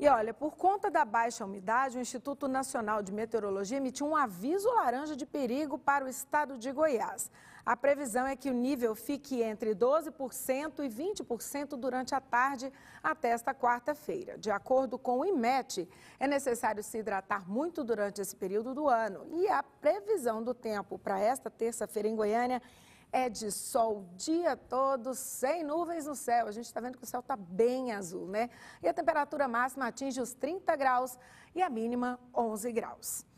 E olha, por conta da baixa umidade, o Instituto Nacional de Meteorologia emitiu um aviso laranja de perigo para o estado de Goiás. A previsão é que o nível fique entre 12% e 20% durante a tarde até esta quarta-feira. De acordo com o IMET, é necessário se hidratar muito durante esse período do ano. E a previsão do tempo para esta terça-feira em Goiânia é de sol o dia todo, sem nuvens no céu. A gente está vendo que o céu está bem azul, né? E a temperatura máxima atinge os 30 graus e a mínima 11 graus.